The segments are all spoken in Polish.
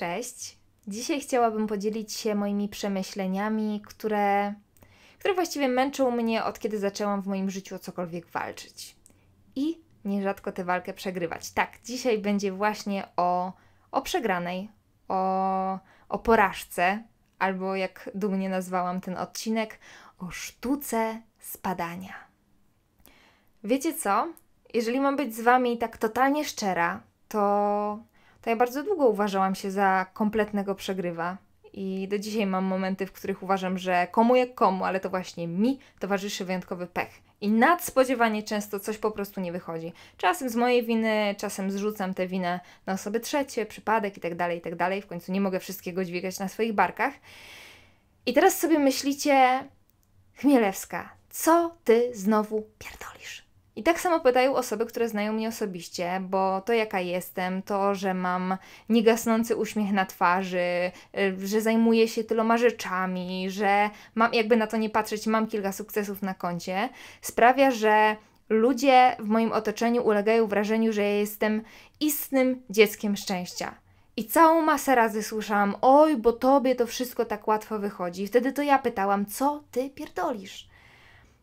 Cześć. Dzisiaj chciałabym podzielić się moimi przemyśleniami, które, które właściwie męczą mnie od kiedy zaczęłam w moim życiu o cokolwiek walczyć. I nierzadko tę walkę przegrywać. Tak, dzisiaj będzie właśnie o, o przegranej, o, o porażce, albo jak dumnie nazwałam ten odcinek, o sztuce spadania. Wiecie co? Jeżeli mam być z Wami tak totalnie szczera, to to ja bardzo długo uważałam się za kompletnego przegrywa. I do dzisiaj mam momenty, w których uważam, że komu jak komu, ale to właśnie mi towarzyszy wyjątkowy pech. I nadspodziewanie często coś po prostu nie wychodzi. Czasem z mojej winy, czasem zrzucam tę winę na osoby trzecie, przypadek itd., tak itd. Tak w końcu nie mogę wszystkiego dźwigać na swoich barkach. I teraz sobie myślicie, Chmielewska, co ty znowu pierdolisz? I tak samo pytają osoby, które znają mnie osobiście, bo to jaka jestem, to, że mam niegasnący uśmiech na twarzy, y, że zajmuję się tyloma rzeczami, że mam, jakby na to nie patrzeć, mam kilka sukcesów na koncie, sprawia, że ludzie w moim otoczeniu ulegają wrażeniu, że ja jestem istnym dzieckiem szczęścia. I całą masę razy słyszałam, oj, bo tobie to wszystko tak łatwo wychodzi. I wtedy to ja pytałam, co ty pierdolisz?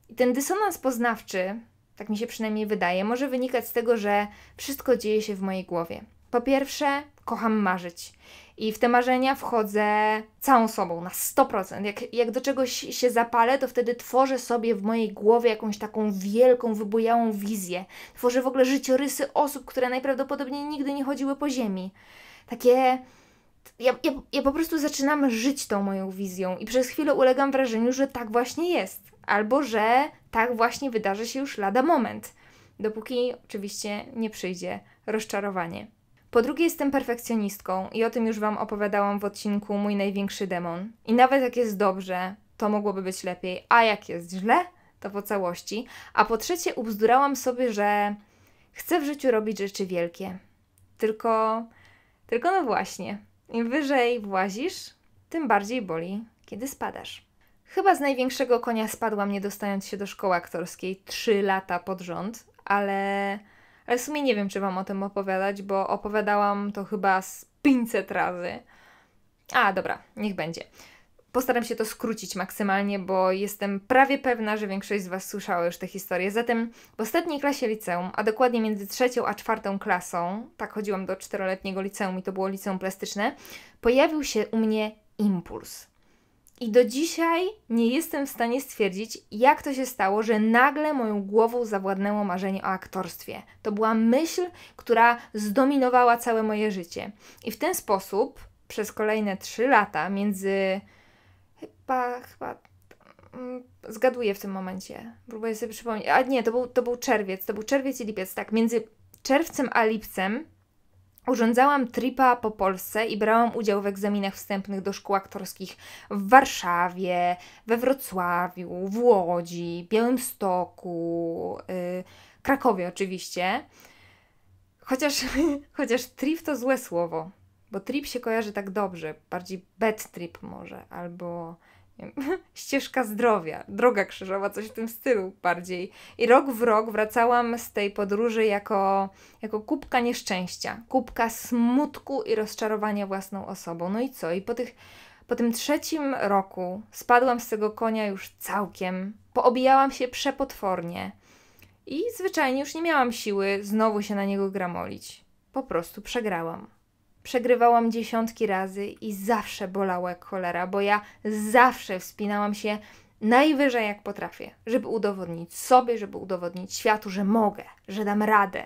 I ten dysonans poznawczy, tak mi się przynajmniej wydaje. Może wynikać z tego, że wszystko dzieje się w mojej głowie. Po pierwsze, kocham marzyć. I w te marzenia wchodzę całą sobą, na 100%. Jak, jak do czegoś się zapalę, to wtedy tworzę sobie w mojej głowie jakąś taką wielką, wybujałą wizję. Tworzę w ogóle życiorysy osób, które najprawdopodobniej nigdy nie chodziły po ziemi. Takie. Ja, ja, ja po prostu zaczynam żyć tą moją wizją i przez chwilę ulegam wrażeniu, że tak właśnie jest albo że tak właśnie wydarzy się już lada moment, dopóki oczywiście nie przyjdzie rozczarowanie. Po drugie, jestem perfekcjonistką i o tym już Wam opowiadałam w odcinku Mój Największy Demon. I nawet jak jest dobrze, to mogłoby być lepiej, a jak jest źle, to po całości. A po trzecie, ubzdurałam sobie, że chcę w życiu robić rzeczy wielkie. Tylko, tylko no właśnie, im wyżej włazisz, tym bardziej boli, kiedy spadasz. Chyba z największego konia spadłam, nie dostając się do szkoły aktorskiej trzy lata pod rząd, ale, ale w sumie nie wiem, czy Wam o tym opowiadać, bo opowiadałam to chyba z 500 razy. A, dobra, niech będzie. Postaram się to skrócić maksymalnie, bo jestem prawie pewna, że większość z Was słyszała już tę historię. Zatem w ostatniej klasie liceum, a dokładnie między trzecią a czwartą klasą, tak chodziłam do czteroletniego liceum i to było liceum plastyczne, pojawił się u mnie impuls. I do dzisiaj nie jestem w stanie stwierdzić, jak to się stało, że nagle moją głową zawładnęło marzenie o aktorstwie. To była myśl, która zdominowała całe moje życie. I w ten sposób przez kolejne trzy lata, między chyba, chyba mm, zgaduję w tym momencie. Próbuję sobie przypomnieć. A nie, to był, to był czerwiec, to był czerwiec i lipiec, tak. Między czerwcem a lipcem Urządzałam tripa po Polsce i brałam udział w egzaminach wstępnych do szkół aktorskich w Warszawie, we Wrocławiu, w Łodzi, Białymstoku, yy, Krakowie oczywiście. Chociaż, chociaż trip to złe słowo, bo trip się kojarzy tak dobrze, bardziej bad trip może, albo ścieżka zdrowia, droga krzyżowa, coś w tym stylu bardziej. I rok w rok wracałam z tej podróży jako, jako kubka nieszczęścia, kubka smutku i rozczarowania własną osobą. No i co? I po, tych, po tym trzecim roku spadłam z tego konia już całkiem, poobijałam się przepotwornie i zwyczajnie już nie miałam siły znowu się na niego gramolić. Po prostu przegrałam. Przegrywałam dziesiątki razy i zawsze bolała jak cholera, bo ja zawsze wspinałam się najwyżej jak potrafię, żeby udowodnić sobie, żeby udowodnić światu, że mogę, że dam radę.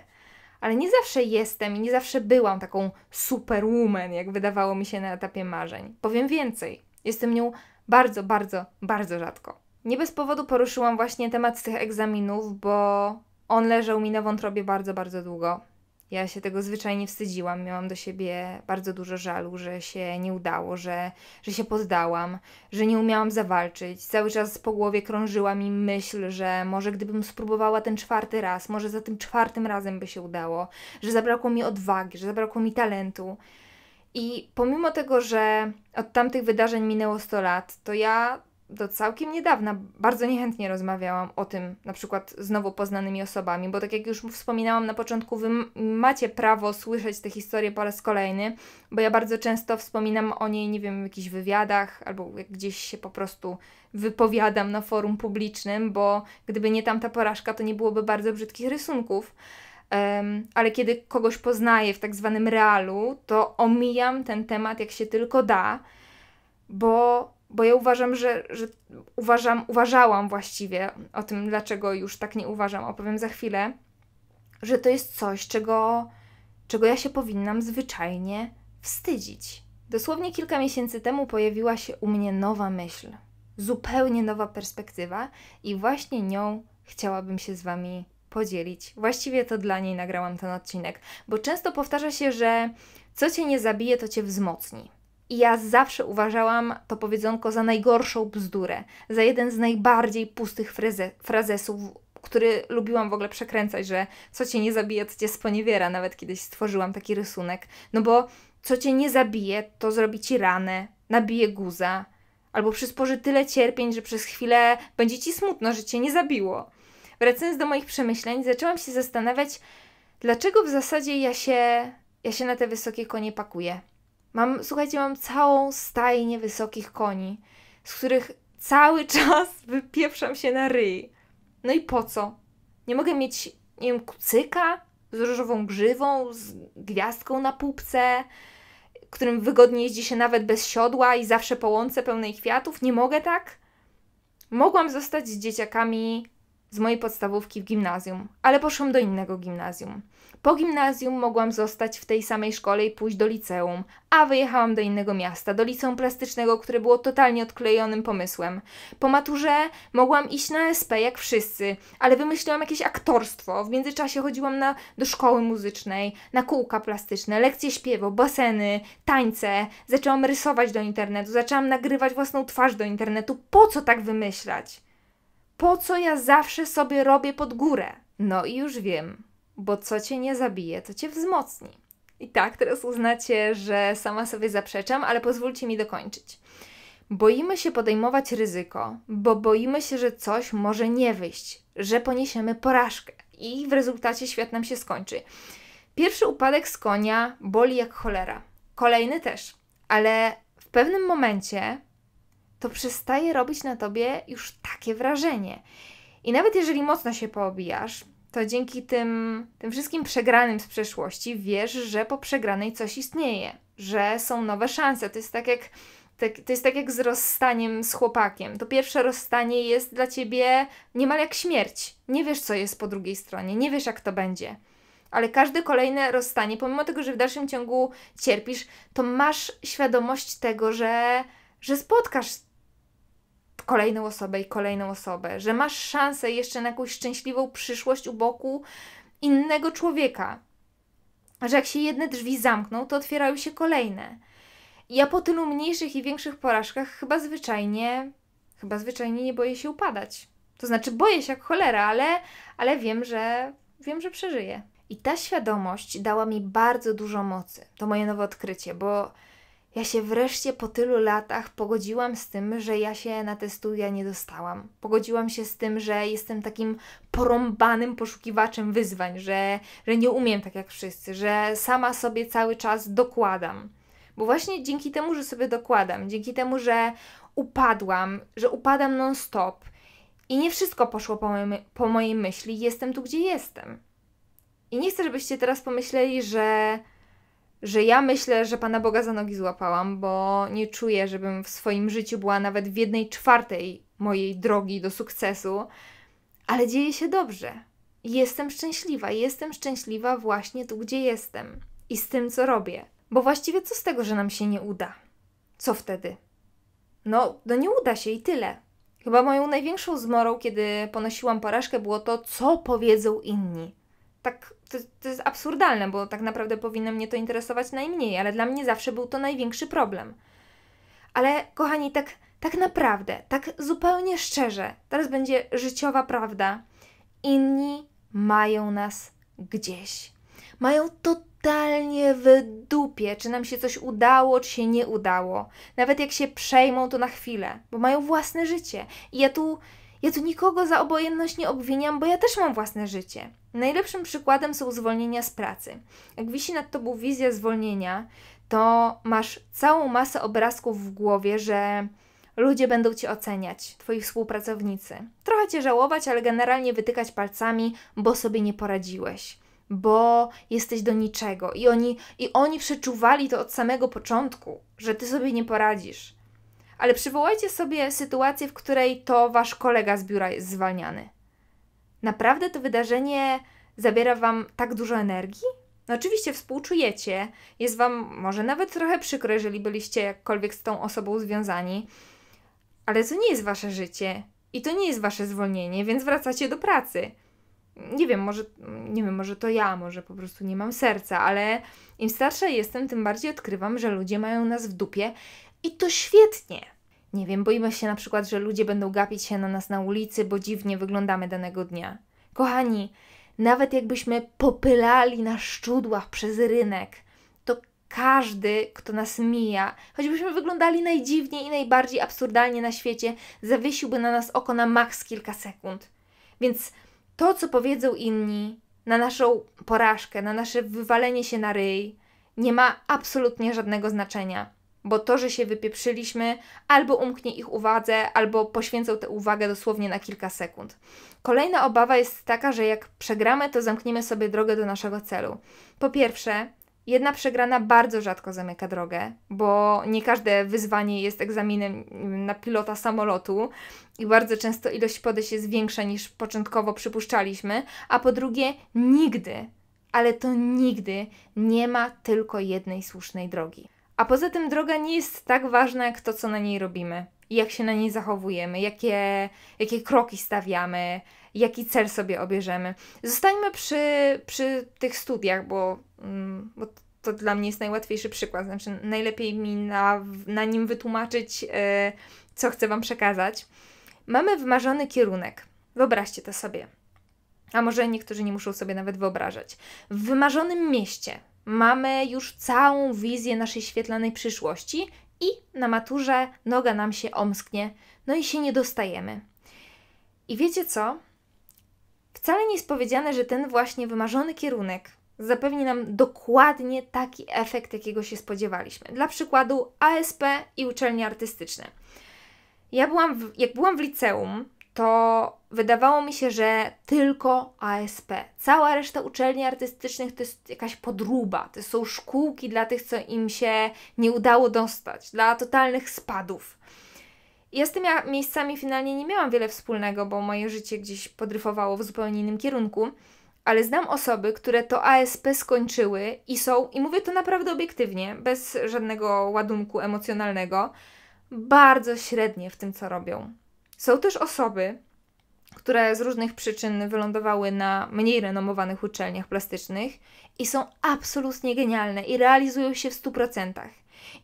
Ale nie zawsze jestem i nie zawsze byłam taką superwoman, jak wydawało mi się na etapie marzeń. Powiem więcej, jestem nią bardzo, bardzo, bardzo rzadko. Nie bez powodu poruszyłam właśnie temat tych egzaminów, bo on leżał mi na wątrobie bardzo, bardzo długo. Ja się tego zwyczajnie wstydziłam, miałam do siebie bardzo dużo żalu, że się nie udało, że, że się poddałam, że nie umiałam zawalczyć. Cały czas po głowie krążyła mi myśl, że może gdybym spróbowała ten czwarty raz, może za tym czwartym razem by się udało, że zabrakło mi odwagi, że zabrakło mi talentu. I pomimo tego, że od tamtych wydarzeń minęło 100 lat, to ja do całkiem niedawna bardzo niechętnie rozmawiałam o tym, na przykład z nowo poznanymi osobami, bo tak jak już wspominałam na początku, wy macie prawo słyszeć tę historię po raz kolejny, bo ja bardzo często wspominam o niej, nie wiem, w jakichś wywiadach albo jak gdzieś się po prostu wypowiadam na forum publicznym, bo gdyby nie tamta porażka, to nie byłoby bardzo brzydkich rysunków. Um, ale kiedy kogoś poznaję w tak zwanym realu, to omijam ten temat jak się tylko da, bo bo ja uważam, że, że uważam, uważałam właściwie o tym, dlaczego już tak nie uważam, opowiem za chwilę, że to jest coś, czego, czego ja się powinnam zwyczajnie wstydzić. Dosłownie kilka miesięcy temu pojawiła się u mnie nowa myśl, zupełnie nowa perspektywa, i właśnie nią chciałabym się z Wami podzielić. Właściwie to dla niej nagrałam ten odcinek, bo często powtarza się, że co cię nie zabije, to cię wzmocni. I ja zawsze uważałam to powiedzonko za najgorszą bzdurę, za jeden z najbardziej pustych frazesów, który lubiłam w ogóle przekręcać, że co cię nie zabije, to cię sponiewiera. Nawet kiedyś stworzyłam taki rysunek. No bo co cię nie zabije, to zrobi ci ranę, nabije guza, albo przysporzy tyle cierpień, że przez chwilę będzie ci smutno, że cię nie zabiło. Wracając do moich przemyśleń, zaczęłam się zastanawiać, dlaczego w zasadzie ja się, ja się na te wysokie konie pakuję. Mam, słuchajcie, mam całą stajnię wysokich koni, z których cały czas wypieprzam się na ryj. No i po co? Nie mogę mieć, nie wiem, kucyka z różową grzywą, z gwiazdką na pupce, którym wygodnie jeździ się nawet bez siodła i zawsze po łące pełnej kwiatów. Nie mogę tak? Mogłam zostać z dzieciakami z mojej podstawówki w gimnazjum, ale poszłam do innego gimnazjum. Po gimnazjum mogłam zostać w tej samej szkole i pójść do liceum, a wyjechałam do innego miasta, do liceum plastycznego, które było totalnie odklejonym pomysłem. Po maturze mogłam iść na SP jak wszyscy, ale wymyśliłam jakieś aktorstwo. W międzyczasie chodziłam na, do szkoły muzycznej, na kółka plastyczne, lekcje śpiewu, baseny, tańce. Zaczęłam rysować do internetu, zaczęłam nagrywać własną twarz do internetu. Po co tak wymyślać? po co ja zawsze sobie robię pod górę? No i już wiem, bo co cię nie zabije, to cię wzmocni. I tak, teraz uznacie, że sama sobie zaprzeczam, ale pozwólcie mi dokończyć. Boimy się podejmować ryzyko, bo boimy się, że coś może nie wyjść, że poniesiemy porażkę i w rezultacie świat nam się skończy. Pierwszy upadek z konia boli jak cholera, kolejny też, ale w pewnym momencie to przestaje robić na tobie już takie wrażenie. I nawet jeżeli mocno się poobijasz, to dzięki tym, tym wszystkim przegranym z przeszłości wiesz, że po przegranej coś istnieje, że są nowe szanse. To jest tak jak, tak, to jest tak jak z rozstaniem z chłopakiem. To pierwsze rozstanie jest dla ciebie niemal jak śmierć. Nie wiesz, co jest po drugiej stronie, nie wiesz, jak to będzie. Ale każde kolejne rozstanie, pomimo tego, że w dalszym ciągu cierpisz, to masz świadomość tego, że, że spotkasz kolejną osobę i kolejną osobę, że masz szansę jeszcze na jakąś szczęśliwą przyszłość u boku innego człowieka. Że jak się jedne drzwi zamkną, to otwierają się kolejne. Ja po tylu mniejszych i większych porażkach chyba zwyczajnie, chyba zwyczajnie nie boję się upadać. To znaczy boję się jak cholera, ale, ale wiem, że wiem, że przeżyję. I ta świadomość dała mi bardzo dużo mocy. To moje nowe odkrycie, bo ja się wreszcie po tylu latach pogodziłam z tym, że ja się na te studia nie dostałam. Pogodziłam się z tym, że jestem takim porąbanym poszukiwaczem wyzwań, że, że nie umiem tak jak wszyscy, że sama sobie cały czas dokładam. Bo właśnie dzięki temu, że sobie dokładam, dzięki temu, że upadłam, że upadam non-stop i nie wszystko poszło po, po mojej myśli, jestem tu, gdzie jestem. I nie chcę, żebyście teraz pomyśleli, że że ja myślę, że Pana Boga za nogi złapałam, bo nie czuję, żebym w swoim życiu była nawet w jednej czwartej mojej drogi do sukcesu, ale dzieje się dobrze. Jestem szczęśliwa, jestem szczęśliwa właśnie tu, gdzie jestem i z tym, co robię. Bo właściwie co z tego, że nam się nie uda? Co wtedy? No, no nie uda się i tyle. Chyba moją największą zmorą, kiedy ponosiłam porażkę, było to, co powiedzą inni. Tak to, to jest absurdalne, bo tak naprawdę powinno mnie to interesować najmniej, ale dla mnie zawsze był to największy problem. Ale kochani, tak, tak naprawdę, tak zupełnie szczerze, teraz będzie życiowa prawda. Inni mają nas gdzieś. Mają totalnie w dupie, czy nam się coś udało, czy się nie udało. Nawet jak się przejmą, to na chwilę, bo mają własne życie. I ja tu ja tu nikogo za obojętność nie obwiniam, bo ja też mam własne życie. Najlepszym przykładem są zwolnienia z pracy. Jak wisi nad tobą wizja zwolnienia, to masz całą masę obrazków w głowie, że ludzie będą cię oceniać, twoi współpracownicy. Trochę cię żałować, ale generalnie wytykać palcami, bo sobie nie poradziłeś, bo jesteś do niczego. I oni, i oni przeczuwali to od samego początku, że ty sobie nie poradzisz ale przywołajcie sobie sytuację, w której to wasz kolega z biura jest zwalniany. Naprawdę to wydarzenie zabiera wam tak dużo energii? No oczywiście współczujecie, jest wam może nawet trochę przykro, jeżeli byliście jakkolwiek z tą osobą związani, ale to nie jest wasze życie i to nie jest wasze zwolnienie, więc wracacie do pracy. Nie wiem, może, nie wiem, może to ja, może po prostu nie mam serca, ale im starsza jestem, tym bardziej odkrywam, że ludzie mają nas w dupie i to świetnie. Nie wiem, boimy się na przykład, że ludzie będą gapić się na nas na ulicy, bo dziwnie wyglądamy danego dnia. Kochani, nawet jakbyśmy popylali na szczudłach przez rynek, to każdy, kto nas mija, choćbyśmy wyglądali najdziwniej i najbardziej absurdalnie na świecie, zawiesiłby na nas oko na maks kilka sekund. Więc to, co powiedzą inni, na naszą porażkę, na nasze wywalenie się na ryj, nie ma absolutnie żadnego znaczenia bo to, że się wypieprzyliśmy, albo umknie ich uwadze, albo poświęcą tę uwagę dosłownie na kilka sekund. Kolejna obawa jest taka, że jak przegramy, to zamkniemy sobie drogę do naszego celu. Po pierwsze, jedna przegrana bardzo rzadko zamyka drogę, bo nie każde wyzwanie jest egzaminem na pilota samolotu i bardzo często ilość podejść jest większa niż początkowo przypuszczaliśmy, a po drugie, nigdy, ale to nigdy nie ma tylko jednej słusznej drogi. A poza tym droga nie jest tak ważna jak to, co na niej robimy i jak się na niej zachowujemy, jakie, jakie kroki stawiamy, jaki cel sobie obierzemy. Zostańmy przy, przy tych studiach, bo, mm, bo to dla mnie jest najłatwiejszy przykład. Znaczy, najlepiej mi na, na nim wytłumaczyć, yy, co chcę Wam przekazać. Mamy wymarzony kierunek. Wyobraźcie to sobie. A może niektórzy nie muszą sobie nawet wyobrażać. W wymarzonym mieście, mamy już całą wizję naszej świetlanej przyszłości i na maturze noga nam się omsknie, no i się nie dostajemy. I wiecie co? Wcale nie jest powiedziane, że ten właśnie wymarzony kierunek zapewni nam dokładnie taki efekt, jakiego się spodziewaliśmy. Dla przykładu ASP i uczelnie artystyczne. Ja byłam, w, jak byłam w liceum, to wydawało mi się, że tylko ASP. Cała reszta uczelni artystycznych to jest jakaś podruba. To są szkółki dla tych, co im się nie udało dostać, dla totalnych spadów. Ja z tymi miejscami finalnie nie miałam wiele wspólnego, bo moje życie gdzieś podryfowało w zupełnie innym kierunku, ale znam osoby, które to ASP skończyły i są, i mówię to naprawdę obiektywnie, bez żadnego ładunku emocjonalnego, bardzo średnie w tym, co robią. Są też osoby, które z różnych przyczyn wylądowały na mniej renomowanych uczelniach plastycznych i są absolutnie genialne i realizują się w 100%.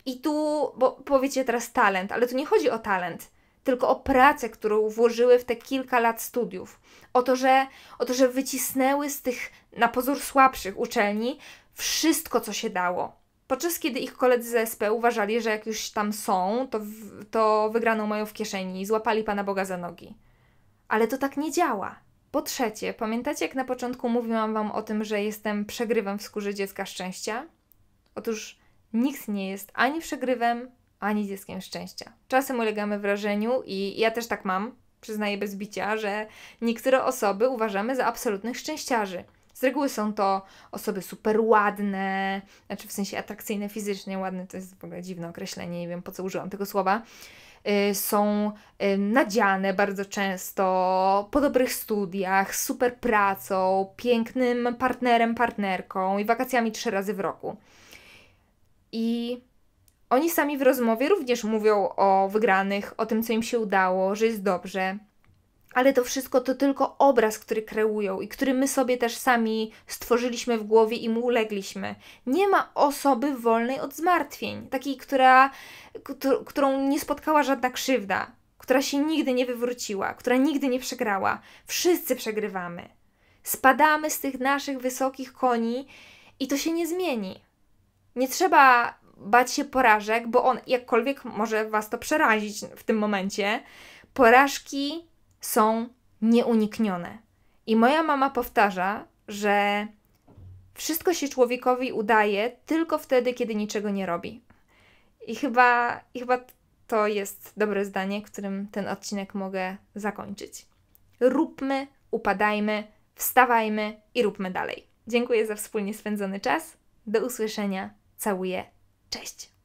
I tu, bo powiecie teraz talent, ale tu nie chodzi o talent, tylko o pracę, którą włożyły w te kilka lat studiów. O to, że, o to, że wycisnęły z tych na pozór słabszych uczelni wszystko, co się dało. Podczas kiedy ich koledzy z SP uważali, że jak już tam są, to, w, to wygraną mają w kieszeni i złapali Pana Boga za nogi. Ale to tak nie działa. Po trzecie, pamiętacie jak na początku mówiłam Wam o tym, że jestem przegrywem w skórze dziecka szczęścia? Otóż nikt nie jest ani przegrywem, ani dzieckiem szczęścia. Czasem ulegamy wrażeniu i ja też tak mam, przyznaję bez bicia, że niektóre osoby uważamy za absolutnych szczęściarzy – z reguły są to osoby super ładne, znaczy w sensie atrakcyjne fizycznie, ładne to jest w ogóle dziwne określenie, nie wiem po co użyłam tego słowa. Y, są y, nadziane bardzo często, po dobrych studiach, super pracą, pięknym partnerem, partnerką i wakacjami trzy razy w roku. I oni sami w rozmowie również mówią o wygranych, o tym, co im się udało, że jest dobrze ale to wszystko to tylko obraz, który kreują i który my sobie też sami stworzyliśmy w głowie i mu ulegliśmy. Nie ma osoby wolnej od zmartwień, takiej, która, którą nie spotkała żadna krzywda, która się nigdy nie wywróciła, która nigdy nie przegrała. Wszyscy przegrywamy. Spadamy z tych naszych wysokich koni i to się nie zmieni. Nie trzeba bać się porażek, bo on jakkolwiek może Was to przerazić w tym momencie. Porażki są nieuniknione. I moja mama powtarza, że wszystko się człowiekowi udaje tylko wtedy, kiedy niczego nie robi. I chyba, i chyba to jest dobre zdanie, którym ten odcinek mogę zakończyć. Róbmy, upadajmy, wstawajmy i róbmy dalej. Dziękuję za wspólnie spędzony czas. Do usłyszenia. Całuję. Cześć.